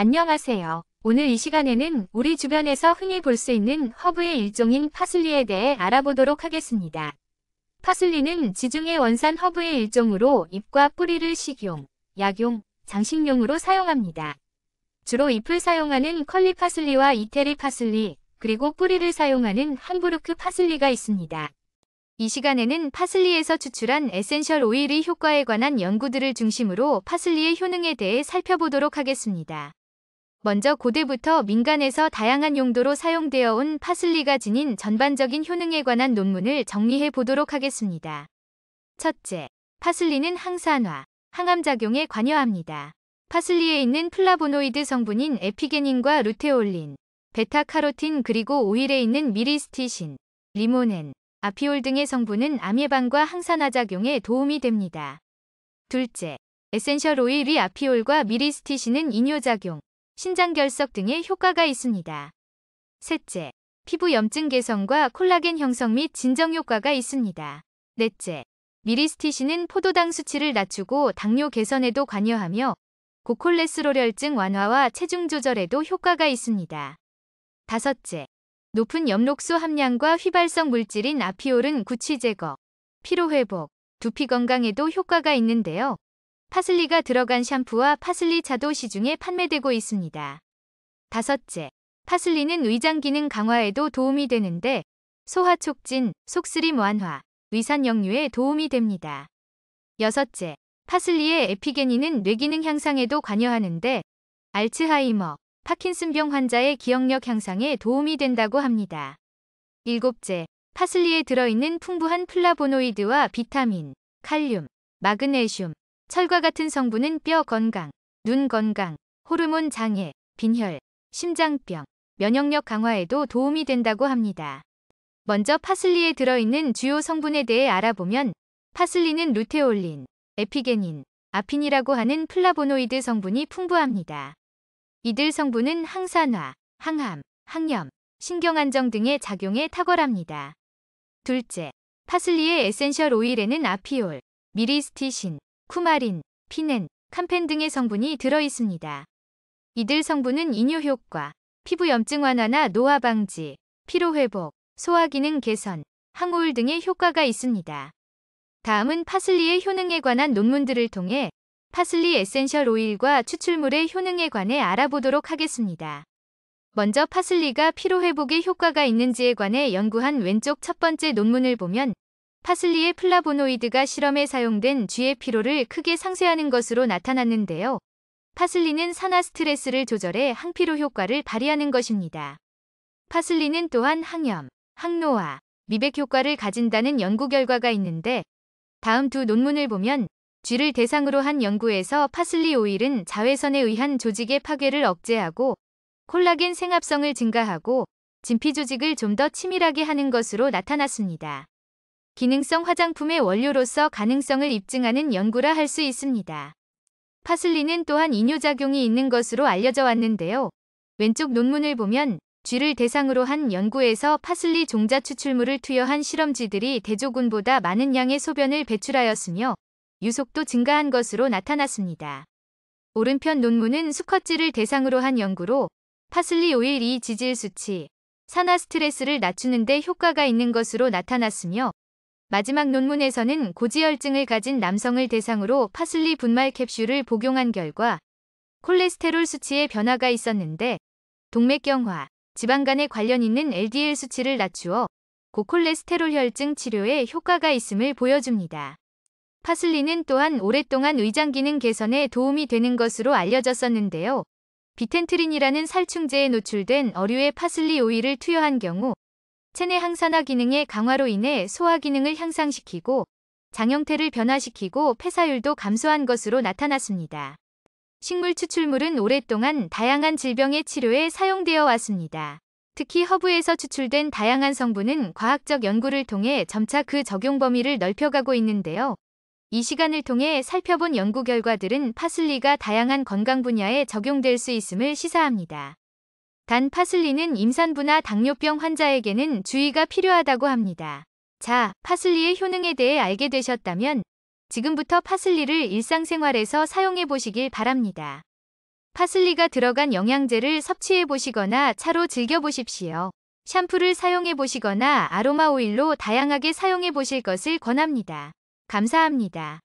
안녕하세요. 오늘 이 시간에는 우리 주변에서 흔히 볼 수 있는 허브의 일종인 파슬리에 대해 알아보도록 하겠습니다. 파슬리는 지중해 원산 허브의 일종으로 잎과 뿌리를 식용, 약용, 장식용으로 사용합니다. 주로 잎을 사용하는 컬리 파슬리와 이태리 파슬리, 그리고 뿌리를 사용하는 함부르크 파슬리가 있습니다. 이 시간에는 파슬리에서 추출한 에센셜 오일의 효과에 관한 연구들을 중심으로 파슬리의 효능에 대해 살펴보도록 하겠습니다. 먼저 고대부터 민간에서 다양한 용도로 사용되어 온 파슬리가 지닌 전반적인 효능에 관한 논문을 정리해 보도록 하겠습니다. 첫째, 파슬리는 항산화, 항암작용에 관여합니다. 파슬리에 있는 플라보노이드 성분인 에피게닌과 루테올린, 베타카로틴 그리고 오일에 있는 미리스티신, 리모넨, 아피올 등의 성분은 암 예방과 항산화 작용에 도움이 됩니다. 둘째, 에센셜 오일이 아피올과 미리스티신은 이뇨작용, 신장 결석 등의 효과가 있습니다. 셋째, 피부 염증 개선과 콜라겐 형성 및 진정 효과가 있습니다. 넷째, 미리스티신은 포도당 수치를 낮추고 당뇨 개선에도 관여하며 고콜레스테롤혈증 완화와 체중 조절에도 효과가 있습니다. 다섯째, 높은 엽록소 함량과 휘발성 물질인 아피올은 구취 제거, 피로 회복, 두피 건강에도 효과가 있는데요. 파슬리가 들어간 샴푸와 파슬리 차도 시중에 판매되고 있습니다. 다섯째, 파슬리는 위장 기능 강화에도 도움이 되는데 소화 촉진, 속쓰림 완화, 위산 역류에 도움이 됩니다. 여섯째, 파슬리의 에피게닌은 뇌기능 향상에도 관여하는데 알츠하이머, 파킨슨병 환자의 기억력 향상에 도움이 된다고 합니다. 일곱째, 파슬리에 들어있는 풍부한 플라보노이드와 비타민, 칼륨, 마그네슘, 철과 같은 성분은 뼈 건강, 눈 건강, 호르몬 장애, 빈혈, 심장병, 면역력 강화에도 도움이 된다고 합니다. 먼저 파슬리에 들어있는 주요 성분에 대해 알아보면 파슬리는 루테올린, 에피게닌, 아핀이라고 하는 플라보노이드 성분이 풍부합니다. 이들 성분은 항산화, 항암, 항염, 신경안정 등의 작용에 탁월합니다. 둘째, 파슬리의 에센셜 오일에는 아피올, 미리스티신, 쿠마린, 피넨, 캄펜 등의 성분이 들어 있습니다. 이들 성분은 이뇨 효과, 피부 염증 완화나 노화 방지, 피로 회복, 소화 기능 개선, 항우울 등의 효과가 있습니다. 다음은 파슬리의 효능에 관한 논문들을 통해 파슬리 에센셜 오일과 추출물의 효능에 관해 알아보도록 하겠습니다. 먼저 파슬리가 피로 회복에 효과가 있는지에 관해 연구한 왼쪽 첫 번째 논문을 보면 파슬리의 플라보노이드가 실험에 사용된 쥐의 피로를 크게 상쇄하는 것으로 나타났는데요. 파슬리는 산화 스트레스를 조절해 항피로 효과를 발휘하는 것입니다. 파슬리는 또한 항염, 항노화, 미백 효과를 가진다는 연구 결과가 있는데 다음 두 논문을 보면 쥐를 대상으로 한 연구에서 파슬리 오일은 자외선에 의한 조직의 파괴를 억제하고 콜라겐 생합성을 증가하고 진피 조직을 좀 더 치밀하게 하는 것으로 나타났습니다. 기능성 화장품의 원료로서 가능성을 입증하는 연구라 할 수 있습니다. 파슬리는 또한 이뇨작용이 있는 것으로 알려져 왔는데요. 왼쪽 논문을 보면 쥐를 대상으로 한 연구에서 파슬리 종자 추출물을 투여한 실험쥐들이 대조군보다 많은 양의 소변을 배출하였으며 유속도 증가한 것으로 나타났습니다. 오른편 논문은 수컷쥐를 대상으로 한 연구로 파슬리 오일 이 지질 수치, 산화 스트레스를 낮추는 데 효과가 있는 것으로 나타났으며 마지막 논문에서는 고지혈증을 가진 남성을 대상으로 파슬리 분말 캡슐을 복용한 결과 콜레스테롤 수치의 변화가 있었는데 동맥경화, 지방간에 관련 있는 LDL 수치를 낮추어 고콜레스테롤 혈증 치료에 효과가 있음을 보여줍니다. 파슬리는 또한 오랫동안 위장 기능 개선에 도움이 되는 것으로 알려졌었는데요. 비텐트린이라는 살충제에 노출된 어류의 파슬리 오일을 투여한 경우 체내 항산화 기능의 강화로 인해 소화 기능을 향상시키고 장형태를 변화시키고 폐사율도 감소한 것으로 나타났습니다. 식물 추출물은 오랫동안 다양한 질병의 치료에 사용되어 왔습니다. 특히 허브에서 추출된 다양한 성분은 과학적 연구를 통해 점차 그 적용 범위를 넓혀가고 있는데요. 이 시간을 통해 살펴본 연구 결과들은 파슬리가 다양한 건강 분야에 적용될 수 있음을 시사합니다. 단 파슬리는 임산부나 당뇨병 환자에게는 주의가 필요하다고 합니다. 자, 파슬리의 효능에 대해 알게 되셨다면 지금부터 파슬리를 일상생활에서 사용해 보시길 바랍니다. 파슬리가 들어간 영양제를 섭취해 보시거나 차로 즐겨 보십시오. 샴푸를 사용해 보시거나 아로마 오일로 다양하게 사용해 보실 것을 권합니다. 감사합니다.